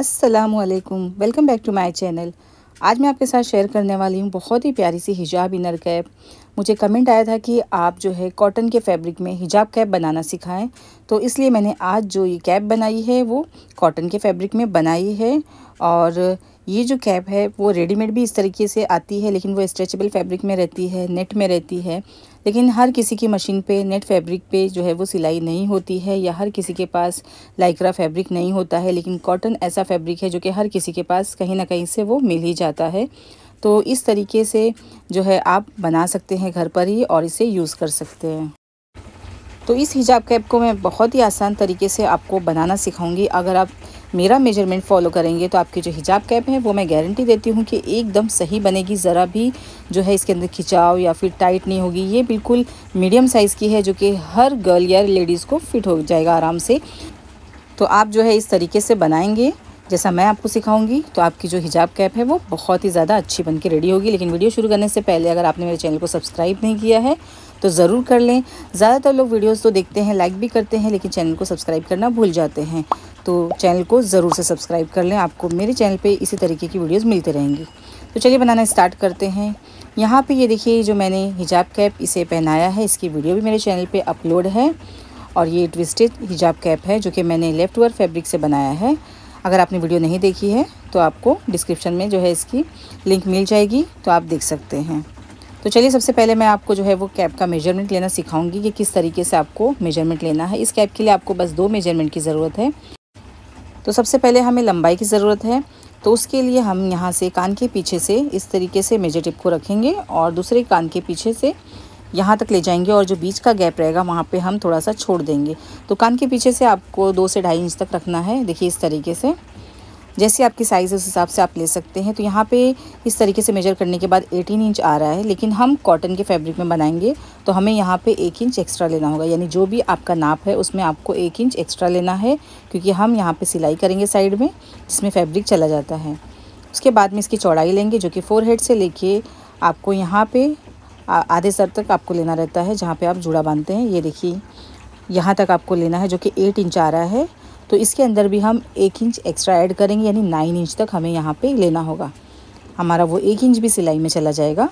अस्सलाम वालेकुम welcome back to my channel आज मैं आपके साथ शेयर करने वाली हूँ बहुत ही प्यारी सी हिजाब इनर कैप मुझे कमेंट आया था कि आप जो है कॉटन के फैब्रिक में हिजाब कैप बनाना सिखाएं तो इसलिए मैंने आज जो ये कैप बनाई है वो कॉटन के फैब्रिक में बनाई है और ये जो कैप है वो रेडीमेड भी इस तरीके से आती है लेकिन वो स्ट्रेचेबल फैब्रिक में रहती है नेट में रहती है लेकिन हर किसी की मशीन पे नेट फैब्रिक पे जो है वो सिलाई नहीं होती है या हर किसी के पास लाइक्रा फैब्रिक नहीं होता है लेकिन कॉटन ऐसा फैब्रिक है जो कि हर किसी के पास कहीं ना कहीं से वो मिल ही जाता है तो इस तरीके से जो है आप बना सकते हैं घर पर ही और इसे यूज़ कर सकते हैं तो इस हिजाब कैप को मैं बहुत ही आसान तरीके से आपको बनाना सिखाऊंगी अगर आप मेरा मेजरमेंट फॉलो करेंगे तो आपकी जो हिजाब कैप है वो मैं गारंटी देती हूँ कि एकदम सही बनेगी ज़रा भी जो है इसके अंदर खिंचाव या फिर टाइट नहीं होगी ये बिल्कुल मीडियम साइज़ की है जो कि हर गर्ल या लेडीज़ को फिट हो जाएगा आराम से तो आप जो है इस तरीके से बनाएंगे जैसा मैं आपको सिखाऊंगी तो आपकी जो हिजाब कैप है वो बहुत ही ज़्यादा अच्छी बन के रेडी होगी लेकिन वीडियो शुरू करने से पहले अगर आपने मेरे चैनल को सब्सक्राइब नहीं किया है तो ज़रूर कर लें ज़्यादातर लोग वीडियोस तो देखते हैं लाइक भी करते हैं लेकिन चैनल को सब्सक्राइब करना भूल जाते हैं तो चैनल को ज़रूर से सब्सक्राइब कर लें आपको मेरे चैनल पे इसी तरीके की वीडियोस मिलते रहेंगी तो चलिए बनाना स्टार्ट करते हैं यहाँ पर ये देखिए जो मैंने हिजाब कैप इसे पहनाया है इसकी वीडियो भी मेरे चैनल पर अपलोड है और ये ट्विस्टेड हिजाब कैप है जो कि मैंने लेफ्ट वर फैब्रिक से बनाया है अगर आपने वीडियो नहीं देखी है तो आपको डिस्क्रिप्शन में जो है इसकी लिंक मिल जाएगी तो आप देख सकते हैं तो चलिए सबसे पहले मैं आपको जो है वो कैप का मेजरमेंट लेना सिखाऊंगी कि किस तरीके से आपको मेजरमेंट लेना है इस कैप के लिए आपको बस दो मेजरमेंट की ज़रूरत है तो सबसे पहले हमें लंबाई की ज़रूरत है तो उसके लिए हम यहाँ से कान के पीछे से इस तरीके से मेजर टिप को रखेंगे और दूसरे कान के पीछे से यहाँ तक ले जाएंगे और जो बीच का गैप रहेगा वहाँ पे हम थोड़ा सा छोड़ देंगे तो कान के पीछे से आपको दो से ढाई इंच तक रखना है देखिए इस तरीके से जैसे आपकी साइज़ उस हिसाब से आप ले सकते हैं तो यहाँ पे इस तरीके से मेजर करने के बाद 18 इंच आ रहा है लेकिन हम कॉटन के फैब्रिक में बनाएंगे तो हमें यहाँ पे एक इंच एक्स्ट्रा लेना होगा यानी जो भी आपका नाप है उसमें आपको एक इंच एक्स्ट्रा लेना है क्योंकि हम यहाँ पर सिलाई करेंगे साइड में जिसमें फैब्रिक चला जाता है उसके बाद में इसकी चौड़ाई लेंगे जो कि फोर हेड से लेके आपको यहाँ पर आधे सर तक आपको लेना रहता है जहाँ पर आप जुड़ा बांधते हैं ये देखिए यहाँ तक आपको लेना है जो कि एट इंच आ रहा है तो इसके अंदर भी हम एक इंच एक्स्ट्रा ऐड करेंगे यानी नाइन इंच तक हमें यहाँ पे लेना होगा हमारा वो एक इंच भी सिलाई में चला जाएगा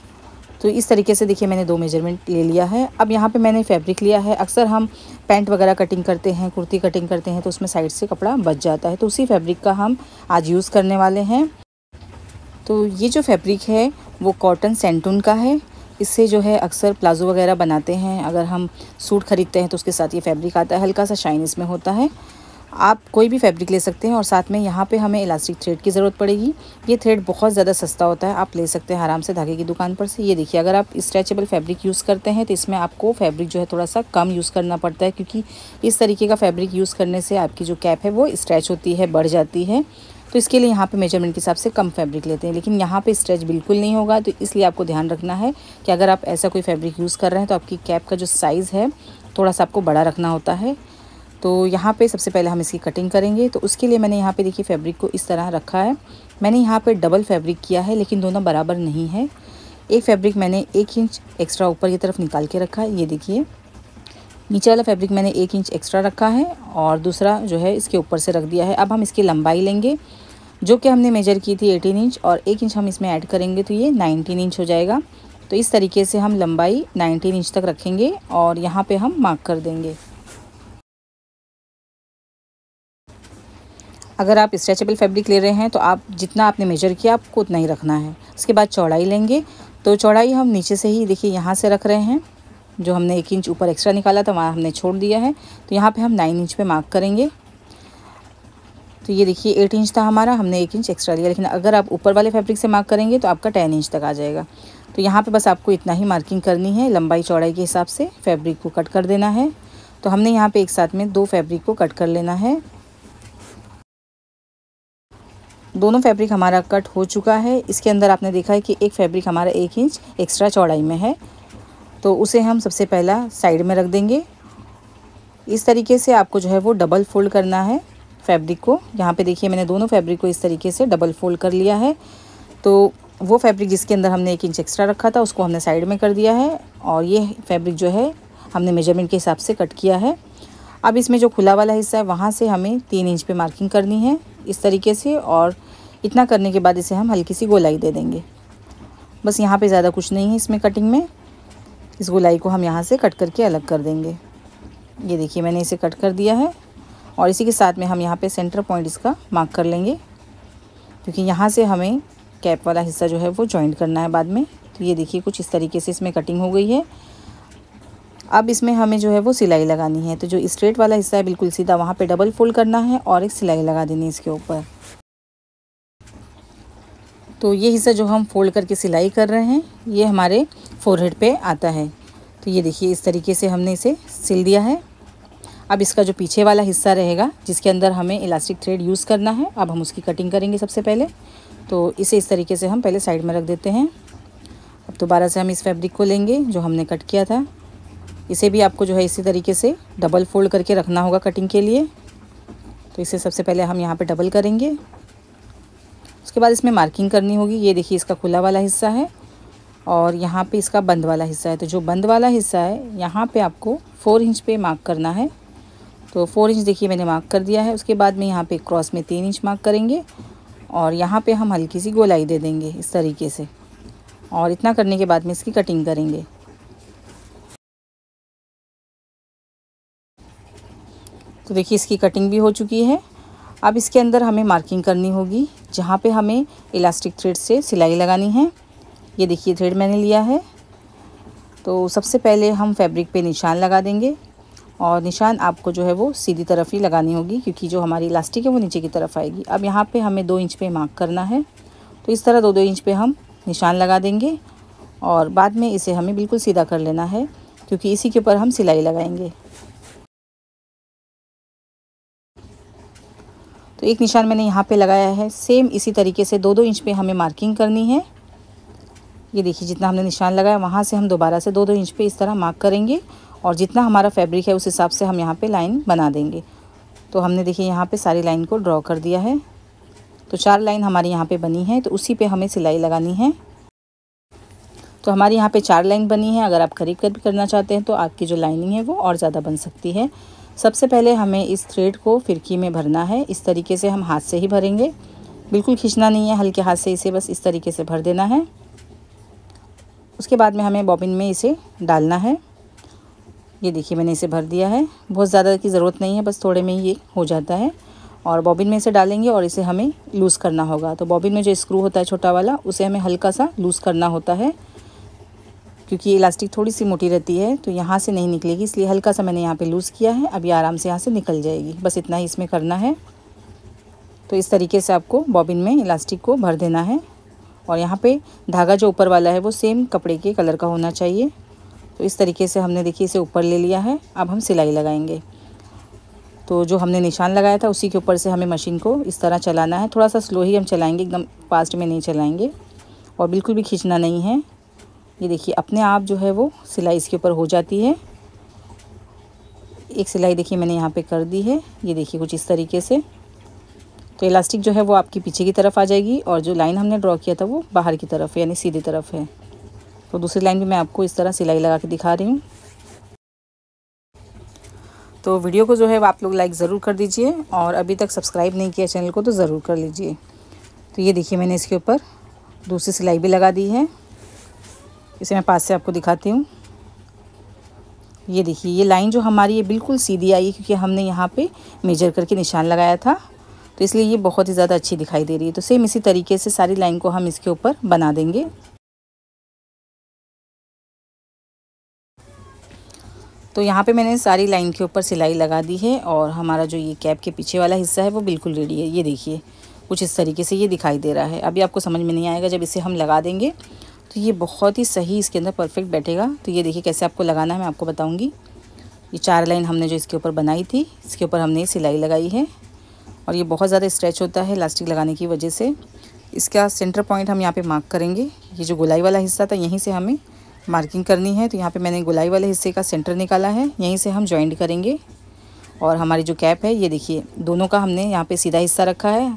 तो इस तरीके से देखिए मैंने दो मेजरमेंट ले लिया है अब यहाँ पे मैंने फैब्रिक लिया है अक्सर हम पैंट वगैरह कटिंग करते हैं कुर्ती कटिंग करते हैं तो उसमें साइड से कपड़ा बच जाता है तो उसी फैब्रिक का हम आज यूज़ करने वाले हैं तो ये जो फैब्रिक है वो कॉटन सेंटून का है इससे जो है अक्सर प्लाज़ो वगैरह बनाते हैं अगर हम सूट ख़रीदते हैं तो उसके साथ ये फैब्रिक आता है हल्का सा शाइन इसमें होता है आप कोई भी फैब्रिक ले सकते हैं और साथ में यहाँ पे हमें इलास्टिक थ्रेड की ज़रूरत पड़ेगी ये थ्रेड बहुत ज़्यादा सस्ता होता है आप ले सकते हैं आराम से धागे की दुकान पर से ये देखिए अगर आप स्ट्रेचेबल फैब्रिक यूज़ करते हैं तो इसमें आपको फैब्रिक जो है थोड़ा सा कम यूज़ करना पड़ता है क्योंकि इस तरीके का फैब्रिक यूज़ करने से आपकी जो कैप है वो स्ट्रैच होती है बढ़ जाती है तो इसके लिए यहाँ पे मेजरमेंट के हिसाब से कम फैब्रिक लेते हैं लेकिन यहाँ पे स्ट्रेच बिल्कुल नहीं होगा तो इसलिए आपको ध्यान रखना है कि अगर आप ऐसा कोई फैब्रिक यूज़ कर रहे हैं तो आपकी कैप का जो साइज़ है थोड़ा सा आपको बड़ा रखना होता है तो यहाँ पे सबसे पहले हम इसकी कटिंग करेंगे तो उसके लिए मैंने यहाँ पे देखिए फैब्रिक को इस तरह रखा है मैंने यहाँ पे डबल फैब्रिक किया है लेकिन दोनों बराबर नहीं है एक फैब्रिक मैंने एक इंच एक्स्ट्रा ऊपर की तरफ निकाल के रखा है ये देखिए नीचे वाला फैब्रिक मैंने एक इंच एक्स्ट्रा रखा है और दूसरा जो है इसके ऊपर से रख दिया है अब हम इसकी लंबाई लेंगे जो कि हमने मेजर की थी एटीन इंच और एक इंच हम इसमें ऐड करेंगे तो ये नाइनटीन इंच हो जाएगा तो इस तरीके से हम लंबाई 19 इंच तक रखेंगे और यहाँ पे हम मार्क कर देंगे अगर आप स्ट्रेचेबल फैब्रिक ले रहे हैं तो आप जितना आपने मेजर किया आपको उतना ही रखना है उसके बाद चौड़ाई लेंगे तो चौड़ाई हम नीचे से ही देखिए यहाँ से रख रहे हैं जो हमने एक इंच ऊपर एक्स्ट्रा निकाला था वहाँ हमने छोड़ दिया है तो यहाँ पर हम नाइन इंच पर मार्क करेंगे तो ये देखिए एट इंच था हमारा हमने एक इंच एक्स्ट्रा लिया लेकिन अगर आप ऊपर वाले फैब्रिक से मार्क करेंगे तो आपका टेन इंच तक आ जाएगा तो यहाँ पे बस आपको इतना ही मार्किंग करनी है लंबाई चौड़ाई के हिसाब से फैब्रिक को कट कर देना है तो हमने यहाँ पे एक साथ में दो फैब्रिक को कट कर लेना है दोनों फैब्रिक हमारा कट हो चुका है इसके अंदर आपने देखा है कि एक फैब्रिक हमारा एक इंच एक्स्ट्रा चौड़ाई में है तो उसे हम सबसे पहला साइड में रख देंगे इस तरीके से आपको जो है वो डबल फोल्ड करना है फैब्रिक को यहाँ पे देखिए मैंने दोनों फैब्रिक को इस तरीके से डबल फोल्ड कर लिया है तो वो फैब्रिक जिसके अंदर हमने एक इंच एक्स्ट्रा रखा था उसको हमने साइड में कर दिया है और ये फैब्रिक जो है हमने मेजरमेंट के हिसाब से कट किया है अब इसमें जो खुला वाला हिस्सा है वहाँ से हमें तीन इंच पे मार्किंग करनी है इस तरीके से और इतना करने के बाद इसे हम हल्की सी गोलाई दे देंगे बस यहाँ पे ज़्यादा कुछ नहीं है इसमें कटिंग में इस गोलाई को हम यहाँ से कट करके अलग कर देंगे ये देखिए मैंने इसे कट कर दिया है और इसी के साथ में हम यहाँ पे सेंटर पॉइंट इसका मार्क कर लेंगे क्योंकि यहाँ से हमें कैप वाला हिस्सा जो है वो जॉइंट करना है बाद में तो ये देखिए कुछ इस तरीके से इसमें कटिंग हो गई है अब इसमें हमें जो है वो सिलाई लगानी है तो जो स्ट्रेट वाला हिस्सा है बिल्कुल सीधा वहाँ पे डबल फोल्ड करना है और एक सिलाई लगा देनी है इसके ऊपर तो ये हिस्सा जो हम फोल्ड करके सिलाई कर रहे हैं ये हमारे फोरहेड पे आता है तो ये देखिए इस तरीके से हमने इसे सिल दिया है अब इसका जो पीछे वाला हिस्सा रहेगा जिसके अंदर हमें इलास्टिक थ्रेड यूज़ करना है अब हम उसकी कटिंग करेंगे सबसे पहले तो इसे इस तरीके से हम पहले साइड में रख देते हैं अब दोबारा से हम इस फैब्रिक को लेंगे जो हमने कट किया था इसे भी आपको जो है इसी तरीके से डबल फोल्ड करके रखना होगा कटिंग के लिए तो इसे सबसे पहले हम यहाँ पे डबल करेंगे उसके बाद इसमें मार्किंग करनी होगी ये देखिए इसका खुला वाला हिस्सा है और यहाँ पे इसका बंद वाला हिस्सा है तो जो बंद वाला हिस्सा है यहाँ पे आपको फ़ोर इंच पे मार्क करना है तो फ़ोर इंच देखिए मैंने मार्क कर दिया है उसके बाद में यहाँ पे क्रॉस में तीन इंच मार्क करेंगे और यहाँ पे हम हल्की सी गोलाई दे देंगे इस तरीके से और इतना करने के बाद में इसकी कटिंग करेंगे तो देखिए इसकी कटिंग भी हो चुकी है अब इसके अंदर हमें मार्किंग करनी होगी जहाँ पे हमें इलास्टिक थ्रेड से सिलाई लगानी है ये देखिए थ्रेड मैंने लिया है तो सबसे पहले हम फैब्रिक पे निशान लगा देंगे और निशान आपको जो है वो सीधी तरफ ही लगानी होगी क्योंकि जो हमारी इलास्टिक है वो नीचे की तरफ आएगी अब यहाँ पर हमें दो इंच पर मार्क करना है तो इस तरह दो दो इंच पर हम निशान लगा देंगे और बाद में इसे हमें बिल्कुल सीधा कर लेना है क्योंकि इसी के ऊपर हम सिलाई लगाएंगे तो एक निशान मैंने यहाँ पे लगाया है सेम इसी तरीके से दो दो इंच पे हमें मार्किंग करनी है ये देखिए जितना हमने निशान लगाया वहाँ से हम दोबारा से दो दो इंच पे इस तरह मार्क करेंगे और जितना हमारा फैब्रिक है उस हिसाब से हम यहाँ पे लाइन बना देंगे तो हमने देखिए यहाँ पे सारी लाइन को ड्रॉ कर दिया है तो चार लाइन हमारी यहाँ पर बनी है तो उसी पर हमें सिलाई लगानी है तो हमारी यहाँ पर चार लाइन बनी है अगर आप करीब करीब करना चाहते हैं तो आपकी जो लाइनिंग है वो और ज़्यादा बन सकती है सबसे पहले हमें इस थ्रेड को फिरकी में भरना है इस तरीके से हम हाथ से ही भरेंगे बिल्कुल खींचना नहीं है हल्के हाथ से इसे बस इस तरीके से भर देना है उसके बाद में हमें बॉबिन में इसे डालना है ये देखिए मैंने इसे भर दिया है बहुत ज़्यादा की ज़रूरत नहीं है बस थोड़े में ये हो जाता है और बॉबिन में इसे डालेंगे और इसे हमें लूज़ करना होगा तो बॉबिन में जो स्क्रू होता है छोटा वाला उसे हमें हल्का सा लूज़ करना होता है क्योंकि इलास्टिक थोड़ी सी मोटी रहती है तो यहाँ से नहीं निकलेगी इसलिए हल्का सा मैंने यहाँ पे लूज़ किया है अब ये आराम से यहाँ से निकल जाएगी बस इतना ही इसमें करना है तो इस तरीके से आपको बॉबिन में इलास्टिक को भर देना है और यहाँ पे धागा जो ऊपर वाला है वो सेम कपड़े के कलर का होना चाहिए तो इस तरीके से हमने देखिए इसे ऊपर ले लिया है अब हम सिलाई लगाएंगे तो जो हमने निशान लगाया था उसी के ऊपर से हमें मशीन को इस तरह चलाना है थोड़ा सा स्लो ही हम चलाएंगे एकदम फास्ट में नहीं चलाएंगे और बिल्कुल भी खींचना नहीं है ये देखिए अपने आप जो है वो सिलाई इसके ऊपर हो जाती है एक सिलाई देखिए मैंने यहाँ पे कर दी है ये देखिए कुछ इस तरीके से तो इलास्टिक जो है वो आपकी पीछे की तरफ आ जाएगी और जो लाइन हमने ड्रॉ किया था वो बाहर की तरफ है यानी सीधी तरफ है तो दूसरी लाइन भी मैं आपको इस तरह सिलाई लगा के दिखा रही हूँ तो वीडियो को जो है वो आप लोग लाइक ज़रूर कर दीजिए और अभी तक सब्सक्राइब नहीं किया चैनल को तो ज़रूर कर लीजिए तो ये देखिए मैंने इसके ऊपर दूसरी सिलाई भी लगा दी है इसे मैं पास से आपको दिखाती हूँ ये देखिए ये लाइन जो हमारी ये बिल्कुल सीधी आई है क्योंकि हमने यहाँ पे मेजर करके निशान लगाया था तो इसलिए ये बहुत ही ज़्यादा अच्छी दिखाई दे रही है तो सेम इसी तरीके से सारी लाइन को हम इसके ऊपर बना देंगे तो यहाँ पे मैंने सारी लाइन के ऊपर सिलाई लगा दी है और हमारा जो ये कैप के पीछे वाला हिस्सा है वो बिल्कुल रेडी है ये देखिए कुछ इस तरीके से ये दिखाई दे रहा है अभी आपको समझ में नहीं आएगा जब इसे हम लगा देंगे तो ये बहुत ही सही इसके अंदर परफेक्ट बैठेगा तो ये देखिए कैसे आपको लगाना है मैं आपको बताऊँगी ये चार लाइन हमने जो इसके ऊपर बनाई थी इसके ऊपर हमने सिलाई लगाई है और ये बहुत ज़्यादा स्ट्रेच होता है इलास्टिक लगाने की वजह से इसका सेंटर पॉइंट हम यहाँ पे मार्क करेंगे ये जो गुलाई वाला हिस्सा था यहीं से हमें मार्किंग करनी है तो यहाँ पे मैंने गुलाई वाले हिस्से का सेंटर निकाला है यहीं से हम जॉइंट करेंगे और हमारी जो कैप है ये देखिए दोनों का हमने यहाँ पे सीधा हिस्सा रखा है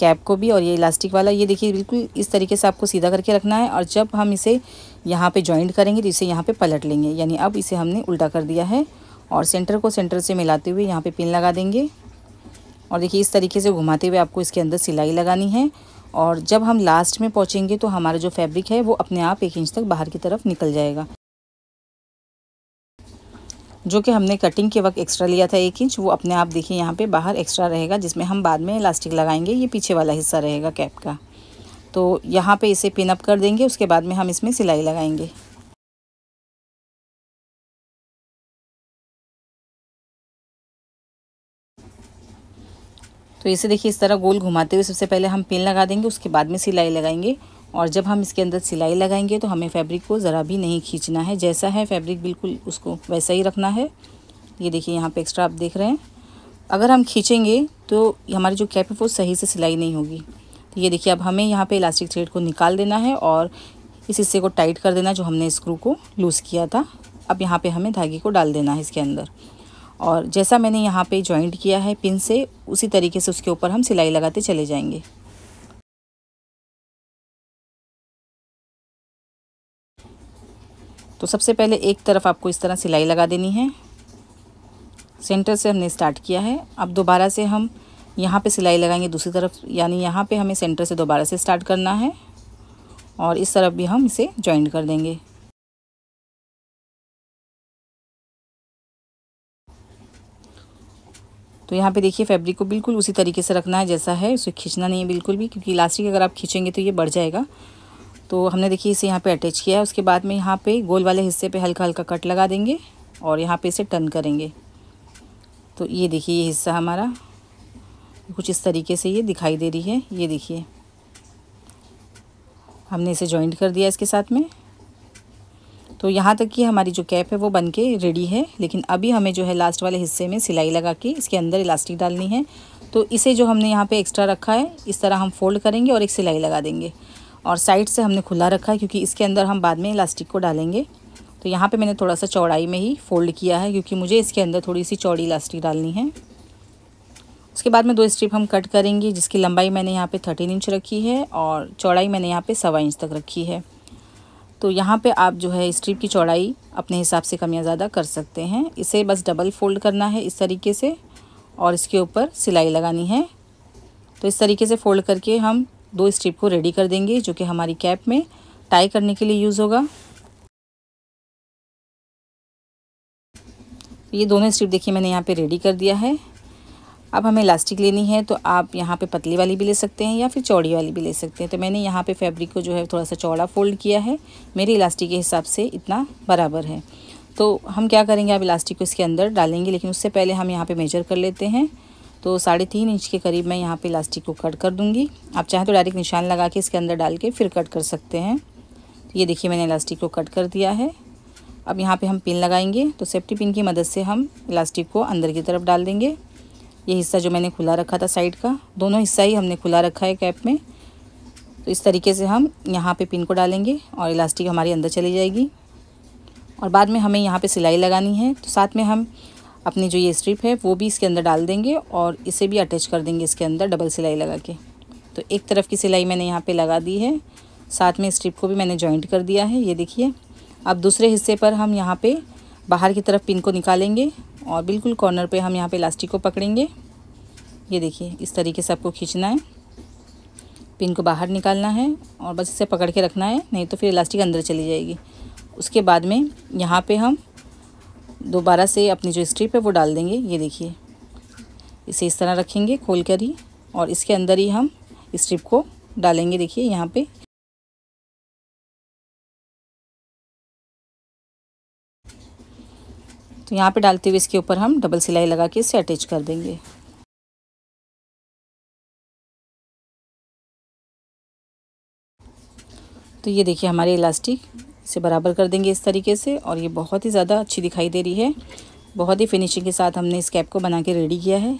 कैप को भी और ये इलास्टिक वाला ये देखिए बिल्कुल इस तरीके से आपको सीधा करके रखना है और जब हम इसे यहाँ पे जॉइंट करेंगे तो इसे यहाँ पे पलट लेंगे यानी अब इसे हमने उल्टा कर दिया है और सेंटर को सेंटर से मिलाते हुए यहाँ पे पिन लगा देंगे और देखिए इस तरीके से घुमाते हुए आपको इसके अंदर सिलाई लगानी है और जब हम लास्ट में पहुँचेंगे तो हमारा जो फैब्रिक है वो अपने आप एक इंच तक बाहर की तरफ निकल जाएगा जो कि हमने कटिंग के वक्त एक्स्ट्रा लिया था एक इंच वो अपने आप देखिए यहाँ पे बाहर एक्स्ट्रा रहेगा जिसमें हम बाद में इलास्टिक लगाएंगे ये पीछे वाला हिस्सा रहेगा कैप का तो यहाँ पे इसे पिनअप कर देंगे उसके बाद में हम इसमें सिलाई लगाएंगे तो इसे देखिए इस तरह गोल घुमाते हुए सबसे पहले हम पिन लगा देंगे उसके बाद में सिलाई लगाएंगे और जब हम इसके अंदर सिलाई लगाएंगे तो हमें फैब्रिक को ज़रा भी नहीं खींचना है जैसा है फैब्रिक बिल्कुल उसको वैसा ही रखना है ये देखिए यहाँ पे एक्स्ट्रा आप देख रहे हैं अगर हम खींचेंगे तो हमारी जो कैप है वो सही से सिलाई नहीं होगी तो ये देखिए अब हमें यहाँ पे इलास्टिक थ्रेड को निकाल देना है और इस हिस्से को टाइट कर देना जो हमने स्क्रू को लूज़ किया था अब यहाँ पे हमें धागे को डाल देना है इसके अंदर और जैसा मैंने यहाँ पे जॉइंट किया है पिन से उसी तरीके से उसके ऊपर हम सिलाई लगाते चले जाएंगे तो सबसे पहले एक तरफ आपको इस तरह सिलाई लगा देनी है सेंटर से हमने स्टार्ट किया है अब दोबारा से हम यहाँ पे सिलाई लगाएंगे दूसरी तरफ यानी यहाँ पे हमें सेंटर से दोबारा से स्टार्ट करना है और इस तरफ भी हम इसे जॉइंट कर देंगे तो यहाँ पे देखिए फैब्रिक को बिल्कुल उसी तरीके से रखना है जैसा है उसे खींचना नहीं है बिल्कुल भी क्योंकि इलास्टिक अगर आप खींचेंगे तो ये बढ़ जाएगा तो हमने देखिए इसे यहाँ पे अटैच किया है उसके बाद में यहाँ पे गोल वाले हिस्से पे हल्का हल्का कट लगा देंगे और यहाँ पे इसे टर्न करेंगे तो ये देखिए ये हिस्सा हमारा कुछ इस तरीके से ये दिखाई दे रही है ये देखिए हमने इसे जॉइंट कर दिया इसके साथ में तो यहाँ तक कि हमारी जो कैप है वो बन के रेडी है लेकिन अभी हमें जो है लास्ट वाले हिस्से में सिलाई लगा के इसके अंदर इलास्टिक डालनी है तो इसे जो हमने यहाँ पे एक्स्ट्रा रखा है इस तरह हम फोल्ड करेंगे और एक सिलाई लगा देंगे और साइड से हमने खुला रखा है क्योंकि इसके अंदर हम बाद में इलास्टिक को डालेंगे तो यहाँ पर मैंने थोड़ा सा चौड़ाई में ही फोल्ड किया है क्योंकि मुझे इसके अंदर थोड़ी सी चौड़ी इलास्टिक डालनी है उसके बाद में दो स्ट्रिप हम कट करेंगे जिसकी लंबाई मैंने यहाँ पे थर्टीन इंच रखी है और चौड़ाई मैंने यहाँ पे सवा इंच तक रखी है तो यहाँ पे आप जो है स्ट्रिप की चौड़ाई अपने हिसाब से कम या ज़्यादा कर सकते हैं इसे बस डबल फोल्ड करना है इस तरीके से और इसके ऊपर सिलाई लगानी है तो इस तरीके से फोल्ड करके हम दो स्ट्रिप को रेडी कर देंगे जो कि हमारी कैप में टाई करने के लिए यूज़ होगा ये दोनों स्ट्रिप देखिए मैंने यहाँ पे रेडी कर दिया है अब हमें इलास्टिक लेनी है तो आप यहाँ पे पतली वाली भी ले सकते हैं या फिर चौड़ी वाली भी ले सकते हैं तो मैंने यहाँ पे फैब्रिक को जो है थोड़ा सा चौड़ा फोल्ड किया है मेरे इलास्टिक के हिसाब से इतना बराबर है तो हम क्या करेंगे अब इलास्टिक को इसके अंदर डालेंगे लेकिन उससे पहले हम यहाँ पर मेजर कर लेते हैं तो साढ़े तीन इंच के करीब मैं यहाँ पे इलास्टिक को कट कर दूँगी आप चाहें तो डायरेक्ट निशान लगा के इसके अंदर डाल के फिर कट कर सकते हैं तो ये देखिए मैंने इलास्टिक को कट कर दिया है अब यहाँ पे हम पिन लगाएंगे तो सेफ्टी पिन की मदद से हम इलास्टिक को अंदर की तरफ डाल देंगे ये हिस्सा जो मैंने खुला रखा था साइड का दोनों हिस्सा ही हमने खुला रखा है कैप में तो इस तरीके से हम यहाँ पे पिन को डालेंगे और इलास्टिक हमारी अंदर चली जाएगी और बाद में हमें यहाँ पे सिलाई लगानी है तो साथ में हम अपनी जो ये स्ट्रिप है वो भी इसके अंदर डाल देंगे और इसे भी अटैच कर देंगे इसके अंदर डबल सिलाई लगा के तो एक तरफ की सिलाई मैंने यहाँ पर लगा दी है साथ में स्ट्रिप को भी मैंने जॉइंट कर दिया है ये देखिए अब दूसरे हिस्से पर हम यहाँ पर बाहर की तरफ पिन को निकालेंगे और बिल्कुल कॉर्नर पे हम यहाँ पे इलास्टिक को पकड़ेंगे ये देखिए इस तरीके से आपको खींचना है पिन को बाहर निकालना है और बस इसे पकड़ के रखना है नहीं तो फिर इलास्टिक अंदर चली जाएगी उसके बाद में यहाँ पे हम दोबारा से अपनी जो स्ट्रिप है वो डाल देंगे ये देखिए इसे इस तरह रखेंगे खोल कर ही और इसके अंदर ही हम स्ट्रिप को डालेंगे देखिए यहाँ पे तो यहाँ पे डालते हुए इसके ऊपर हम डबल सिलाई लगा के इसे अटैच कर देंगे तो ये देखिए हमारे इलास्टिक इसे बराबर कर देंगे इस तरीके से और ये बहुत ही ज़्यादा अच्छी दिखाई दे रही है बहुत ही फिनिशिंग के साथ हमने इस कैप को बना के रेडी किया है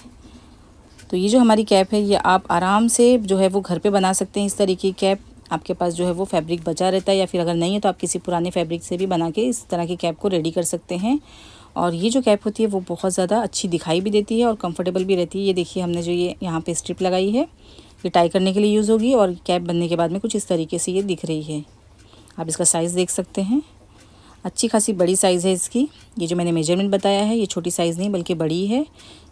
तो ये जो हमारी कैप है ये आप आराम से जो है वो घर पे बना सकते हैं इस तरीके की कैप आपके पास जो है वो फैब्रिक बचा रहता है या फिर अगर नहीं है तो आप किसी पुराने फैब्रिक से भी बना के इस तरह की कैप को रेडी कर सकते हैं और ये जो कैप होती है वो बहुत ज़्यादा अच्छी दिखाई भी देती है और कंफर्टेबल भी रहती है ये देखिए हमने जो ये यहाँ पे स्ट्रिप लगाई है ये टाई करने के लिए यूज़ होगी और कैप बनने के बाद में कुछ इस तरीके से ये दिख रही है आप इसका साइज़ देख सकते हैं अच्छी खासी बड़ी साइज़ है इसकी ये जो मैंने मेजरमेंट बताया है ये छोटी साइज़ नहीं बल्कि बड़ी है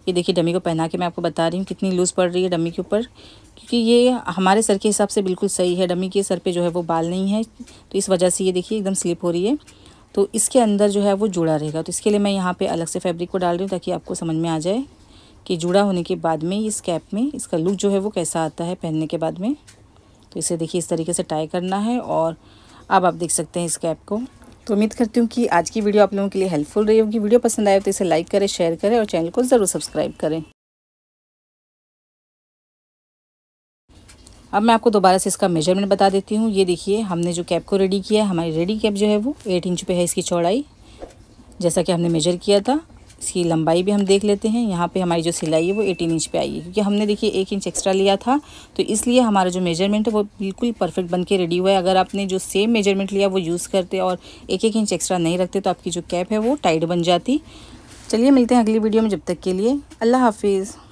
ये देखिए डमी को पहना के मैं आपको बता रही हूँ कितनी लूज़ पड़ रही है डमी के ऊपर क्योंकि ये हमारे सर के हिसाब से बिल्कुल सही है डमी के सर पे जो है वो बाल नहीं है तो इस वजह से ये देखिए एकदम स्लिप हो रही है तो इसके अंदर जो है वो जुड़ा रहेगा तो इसके लिए मैं यहाँ पे अलग से फैब्रिक को डाल रही हूँ ताकि आपको समझ में आ जाए कि जुड़ा होने के बाद में इस कैप में इसका लुक जो है वो कैसा आता है पहनने के बाद में तो इसे देखिए इस तरीके से टाई करना है और अब आप देख सकते हैं इस कैप को तो उम्मीद करती हूँ कि आज की वीडियो आप लोगों के लिए हेल्पफुल रही होगी वीडियो पसंद आए तो इसे लाइक करें शेयर करें और चैनल को ज़रूर सब्सक्राइब करें अब मैं आपको दोबारा से इसका मेजरमेंट बता देती हूँ ये देखिए हमने जो कैप को रेडी किया है हमारी रेडी कैप जो है वो एट इंच पे है इसकी चौड़ाई जैसा कि हमने मेजर किया था इसकी लंबाई भी हम देख लेते हैं यहाँ पे हमारी जो सिलाई है वो एटीन इंच पे आई है क्योंकि हमने देखिए एक इंच एक्स्ट्रा लिया था तो इसलिए हमारा जो मेजरमेंट है वो बिल्कुल परफेक्ट बन के रेडी हुआ है अगर आपने जो सेम मेजरमेंट लिया वो यूज़ करते और एक एक इंच एक्स्ट्रा नहीं रखते तो आपकी जो कैप है वो टाइट बन जाती चलिए मिलते हैं अगली वीडियो में जब तक के लिए अल्लाह हाफिज़